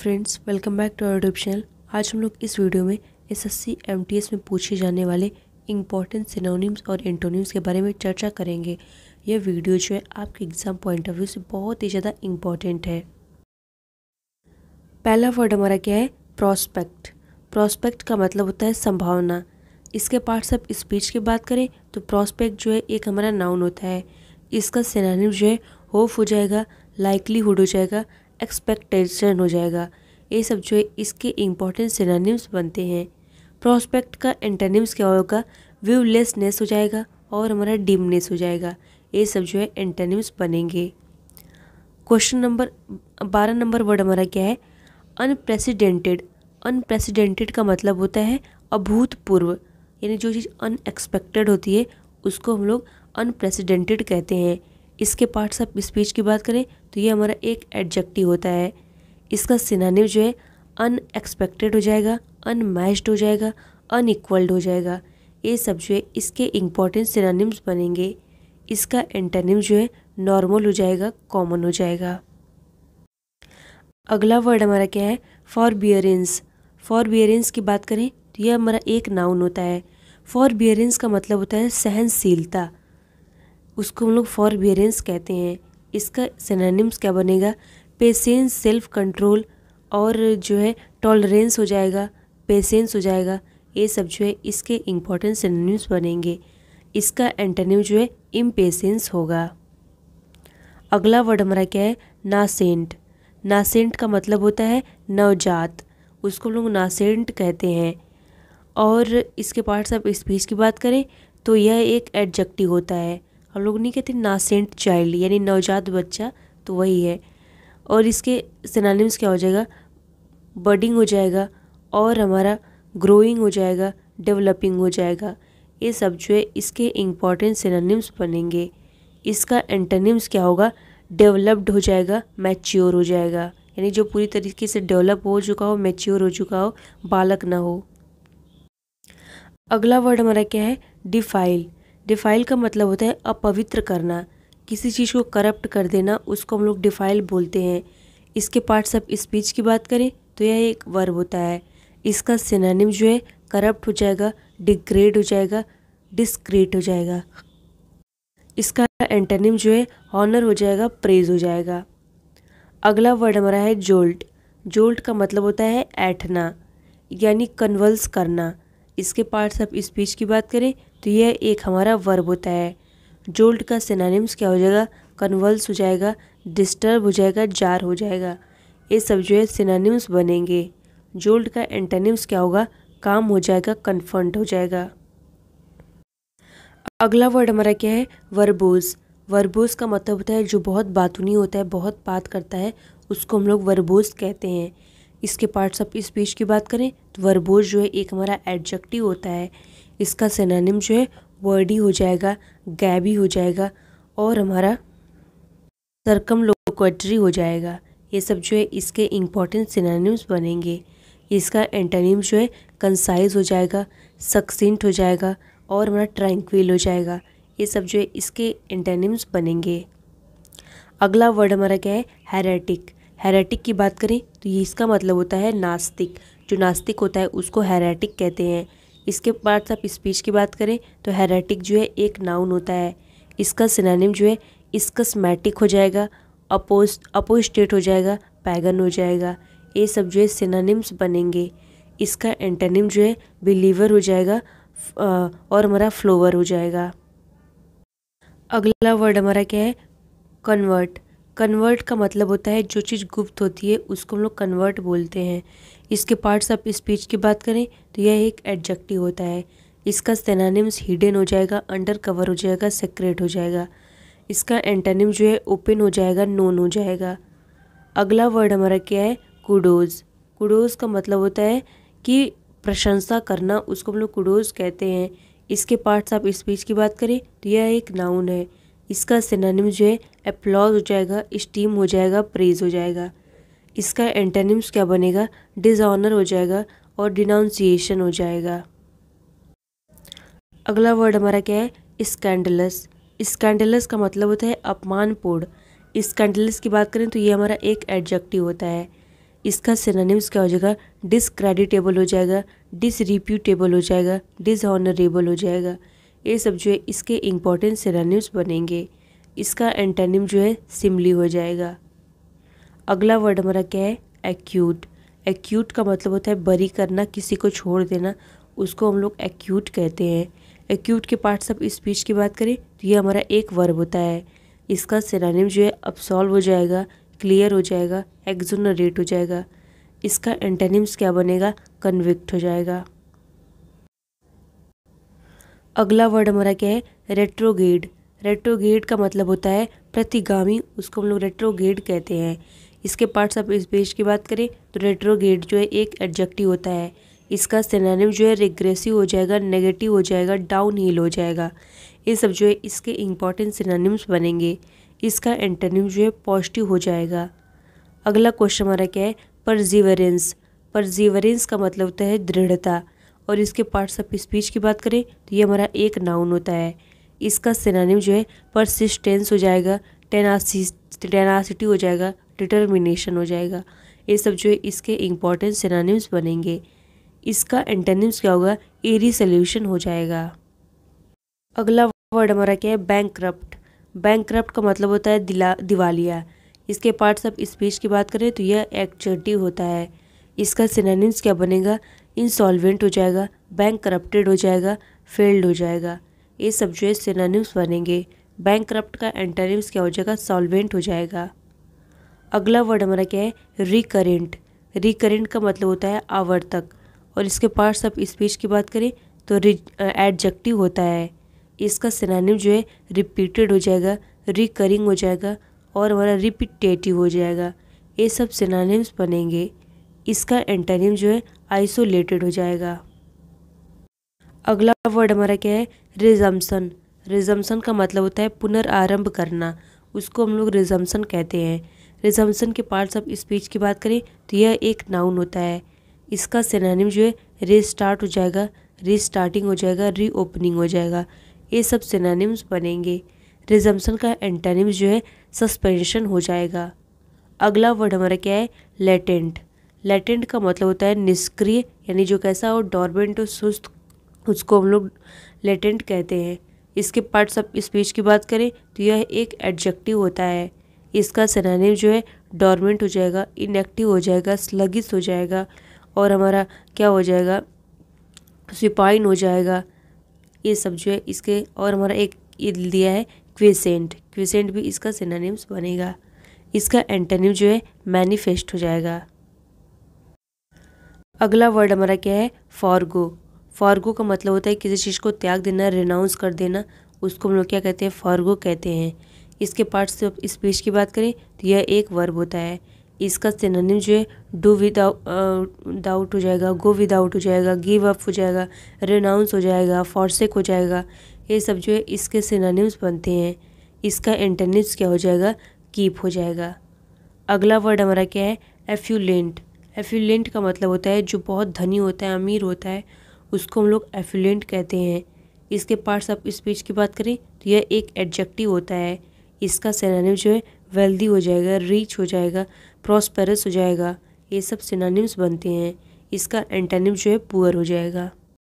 friends welcome back to YouTube channel आज हम लोग इस वीडियो में S S C M T S में पूछे जाने वाले इंपॉर्टेंट सिनोनिम्स और एंटोनिम्स के बारे में चर्चा करेंगे यह वीडियो जो है आपके एग्ज़ाम पॉइंट ऑफ व्यू से बहुत ही ज़्यादा इम्पॉर्टेंट है पहला वर्ड हमारा क्या है प्रॉस्पेक्ट प्रॉस्पेक्ट का मतलब होता है संभावना इसके पार्ट सब स्पीच की बात करें तो प्रॉस्पेक्ट जो है एक हमारा नाउन होता है इसका सिनोनिम जो है होप हो जाएगा लाइकलीहुड हो जाएगा एक्सपेक्टेशन हो जाएगा ये सब जो है इसके इंपॉर्टेंट सिनानिम्स बनते हैं प्रोस्पेक्ट का एंटेनिम्स क्या होगा व्यूलेसनेस हो जाएगा और हमारा डिमनेस हो जाएगा ये सब जो है एंटेनिम्स बनेंगे क्वेश्चन नंबर बारह नंबर वर्ड हमारा क्या है अनप्रेसिडेंटेड अनप्रेसिडेंटेड का मतलब होता है अभूतपूर्व यानी जो चीज़ अनएक्सपेक्टेड होती है उसको हम लोग अनप्रेसिडेंटेड कहते हैं इसके पार्ट्स ऑफ स्पीच की बात करें तो ये हमारा एक एडजेक्टिव होता है इसका सिनानिव जो है अनएक्सपेक्टेड हो जाएगा अनमैच्ड हो जाएगा अनइक्वल्ड हो जाएगा ये सब जो है इसके इम्पॉर्टेंट सिनानिम्स बनेंगे इसका एंटानिम जो है नॉर्मल हो जाएगा कॉमन हो जाएगा अगला वर्ड हमारा क्या है फॉर बियरेंस फॉर बियरेंस की बात करें तो यह हमारा एक नाउन होता है फॉर बियरेंस का मतलब होता है सहनशीलता उसको हम लोग फॉर बियरेंस कहते हैं इसका सिनोनिम्स क्या बनेगा पेशेंस सेल्फ कंट्रोल और जो है टॉलरेंस हो जाएगा पेशेंस हो जाएगा ये सब जो है इसके इम्पॉर्टेंट सिनोनिम्स बनेंगे इसका एंटनिम जो है इम्पेशेंस होगा अगला वर्ड हमारा क्या है नासेंट नासेंट का मतलब होता है नवजात उसको लोग नासेंट कहते हैं और इसके पार्ट्स ऑफ स्पीच की बात करें तो यह एक एडजेक्टिव होता है हम लोग नहीं कहते नासेंट चाइल्ड यानी नवजात बच्चा तो वही है और इसके सिनानिम्स क्या हो जाएगा बर्डिंग हो जाएगा और हमारा ग्रोइंग हो जाएगा डेवलपिंग हो जाएगा ये सब जो है इसके इम्पॉर्टेंट सिनानिम्स बनेंगे इसका एंटनिम्स क्या होगा डेवलप्ड हो जाएगा मैच्योर हो जाएगा यानी जो पूरी तरीके से डेवलप हो चुका हो मैच्योर हो चुका हो बालक ना हो अगला वर्ड हमारा क्या है डिफाइल डिफाइल का मतलब होता है अपवित्र करना किसी चीज़ को करप्ट कर देना उसको हम लोग डिफाइल बोलते हैं इसके पार्ट्स ऑफ स्पीच की बात करें तो यह एक वर्ब होता है इसका सिनानिम जो है करप्ट हो जाएगा डिग्रेड हो जाएगा डिस्क्रेट हो जाएगा इसका एंटरनिम जो है हॉनर हो जाएगा प्रेज हो जाएगा अगला वर्ड हमारा है जोल्ट जोल्ट का मतलब होता है ऐठना यानी कन्वल्स करना इसके पार्ट्स ऑफ स्पीच की बात करें तो यह एक हमारा वर्ब होता है जोल्ट का सिनानिम्स क्या हो जाएगा कन्वल्स हो जाएगा डिस्टर्ब हो जाएगा जार हो जाएगा ये सब जो है सिनानिम्स बनेंगे जोल्ट का एंटानिम्स क्या होगा काम हो जाएगा कन्फर्ट हो जाएगा अगला वर्ड हमारा क्या है वर्बोज वर्बोज का मतलब होता है जो बहुत बातूनी होता है बहुत बात करता है उसको हम लोग वर्बोज कहते हैं इसके पार्ट्स ऑफ स्पीच की बात करें तो वर्बोज जो है एक हमारा एडजेक्टिव होता है इसका सेनानिम जो है वर्डी हो जाएगा गैबी हो जाएगा और हमारा सरकम लोकोट्री हो जाएगा ये सब जो है इसके इम्पॉर्टेंट सिनानिम्स बनेंगे इसका एंटानिम जो है कंसाइज हो जाएगा सक्सेंट हो जाएगा और हमारा ट्रैंक्विल हो जाएगा ये सब जो है इसके एंटानिम्स बनेंगे अगला वर्ड हमारा क्या है हेरेटिक हेरेटिक की बात करें तो ये इसका मतलब होता है नास्तिक जो नास्तिक होता है उसको हेरेटिक कहते हैं इसके बाद आप स्पीच की बात करें तो हेरेटिक जो है एक नाउन होता है इसका सिनानिम जो है स्मैटिक हो जाएगा अपोज अपोस्टेट हो जाएगा पैगन हो जाएगा ये सब जो है सिनानिम्स बनेंगे इसका एंटनिम जो है बिलीवर हो जाएगा और हमारा फ्लोवर हो जाएगा अगला वर्ड हमारा क्या है कन्वर्ट कन्वर्ट का मतलब होता है जो चीज़ गुप्त होती है उसको हम लोग कन्वर्ट बोलते हैं इसके पार्ट्स आप स्पीच की बात करें तो यह एक एडजेक्टिव होता है इसका सेनानिम्स हिडन हो जाएगा अंडर कवर हो जाएगा सेक्रेट हो जाएगा इसका एंटानिम्स जो है ओपन हो जाएगा नोन हो जाएगा अगला वर्ड हमारा क्या है कुडोज़ कुडोज़ का मतलब होता है कि प्रशंसा करना उसको हम लोग कुडोज़ कहते हैं इसके पार्ट्स आप स्पीच की बात करें तो यह एक नाउन है इसका सिनानिम जो है अप्लॉज हो जाएगा स्टीम हो जाएगा प्रेज हो जाएगा इसका एंटेनिम्स क्या बनेगा डिजॉनर हो जाएगा और डिनाउंसिएशन हो जाएगा अगला वर्ड हमारा क्या है स्कैंडलस स्कैंडलस का मतलब होता है अपमानपूर्ण स्कैंडलस की बात करें तो ये हमारा एक एडजेक्टिव होता है इसका सिनानिम्स क्या हो जाएगा डिसक्रेडिटेबल हो जाएगा डिसरिप्यूटेबल हो जाएगा डिसऑनरेबल हो जाएगा ये सब जो है इसके इम्पोर्टेंट सेरानिम्स बनेंगे इसका एंटानिम जो है सिमली हो जाएगा अगला वर्ड हमारा क्या है एक्यूट एक्यूट का मतलब होता है बरी करना किसी को छोड़ देना उसको हम लोग एक्यूट कहते हैं एक्यूट के पार्ट्स सब स्पीच की बात करें तो ये हमारा एक वर्ब होता है इसका सिरानिम जो है अपसॉल्व हो जाएगा क्लियर हो जाएगा एक्जोनरेट हो जाएगा इसका एंटानिम्स क्या बनेगा कन्विक्ट हो जाएगा अगला वर्ड हमारा क्या है रेट्रोगेड रेट्रोगेड का मतलब होता है प्रतिगामी उसको हम लोग रेट्रोगेड कहते हैं इसके पार्ट्स आप इस पेज की बात करें तो रेट्रोगेड जो है एक एडजेक्टिव होता है इसका सेनानिम जो है रिग्रेसिव हो जाएगा नेगेटिव हो जाएगा डाउन हील हो जाएगा ये सब जो है इसके इम्पॉर्टेंट सिनेनिम्स बनेंगे इसका एंटनिम जो है पॉजिटिव हो जाएगा अगला क्वेश्चन हमारा क्या है परजीवरेंस परजीवरेंस का मतलब होता है दृढ़ता और इसके पार्ट्स ऑफ स्पीच की बात करें तो ये हमारा एक नाउन होता है इसका सेनानिम जो है परसिस्टेंस हो जाएगा टेनासी टेनासिटी हो जाएगा डिटर्मिनेशन हो जाएगा ये सब जो है इसके इम्पॉर्टेंट सेनानिम्स बनेंगे इसका एंटेनिम्स क्या होगा एरी सोल्यूशन हो जाएगा अगला वर्ड हमारा क्या है बैंक करप्ट बैंक करप्ट का मतलब होता है दिला दिवालिया इसके पार्ट्स ऑफ स्पीच की बात करें तो यह एक्चेटिव होता है इसका सिनानिम्स क्या बनेगा इंसॉल्वेंट हो जाएगा बैंक करप्टेड हो जाएगा फेल्ड हो जाएगा ये सब जो है सिनानिम्स बनेंगे बैंक करप्ट का एंटेनिम्स क्या हो जाएगा सॉल्वेंट हो जाएगा अगला वर्ड हमारा क्या है रिकरेंट रिकरेंट का मतलब होता है आवर्तक और इसके पार्ट्स आप स्पीच की बात करें तो एडजेक्टिव होता है इसका सिनानिम जो है रिपीटेड हो जाएगा रिकरिंग हो जाएगा और हमारा रिपीटेटिव हो जाएगा ये सब सिनानिम्स बनेंगे इसका एंटानिम जो है आइसोलेटेड हो जाएगा अगला वर्ड हमारा क्या है रिजम्सन रिजम्सन का मतलब होता है पुनरारंभ करना उसको हम लोग रिजम्सन कहते हैं रिजम्सन के पार्ट्स ऑफ स्पीच की बात करें तो यह एक नाउन होता है इसका सिनानिम जो है रिस्टार्ट हो जाएगा रिस्टार्टिंग हो जाएगा रीओपनिंग हो जाएगा ये सब सिनानिम्स बनेंगे रिजम्सन का एंटानिम्स जो है सस्पेंशन हो जाएगा अगला वर्ड हमारा क्या है लेटेंट लेटेंट का मतलब होता है निष्क्रिय यानी जो कैसा हो डॉर्मेंट और सुस्त उसको हम लोग लेटेंट कहते हैं इसके पार्ट्स ऑफ स्पीच की बात करें तो यह एक एडजेक्टिव होता है इसका सनानिम जो है डॉर्मेंट हो जाएगा इनएक्टिव हो जाएगा स्लगिस हो जाएगा और हमारा क्या हो जाएगा स्विपाइन हो जाएगा ये सब जो है इसके और हमारा एक दिया है क्वेसेंट क्वेसेंट भी इसका सिनानिम्स बनेगा इसका एंटनिम जो है मैनिफेस्ट हो जाएगा अगला वर्ड हमारा क्या है फॉरगो फॉरगो का मतलब होता है किसी चीज़ को त्याग देना रिनाउंस कर देना उसको हम लोग क्या कहते हैं फॉरगो कहते हैं इसके पार्ट से स्पीच की बात करें तो यह एक वर्ब होता है इसका सिनोनिम जो है डू विदाउट हो जाएगा गो विदाउट हो जाएगा गिव अप हो जाएगा रिनाउंस हो जाएगा फॉरसेक हो जाएगा ये सब जो है इसके सिनोनिम्स बनते हैं इसका इंटरनिम्स क्या हो जाएगा कीप हो जाएगा अगला वर्ड हमारा क्या है एफ्यूलेंट एफिलेंट का मतलब होता है जो बहुत धनी होता है अमीर होता है उसको हम लोग एफिलेंट कहते हैं इसके पार्ट्स ऑफ स्पीच की बात करें तो यह एक एडजेक्टिव होता है इसका सेनानिम जो है वेल्दी हो जाएगा रिच हो जाएगा प्रॉस्पेरस हो जाएगा ये सब सिनानिम्स बनते हैं इसका एंटानिम जो है पुअर हो जाएगा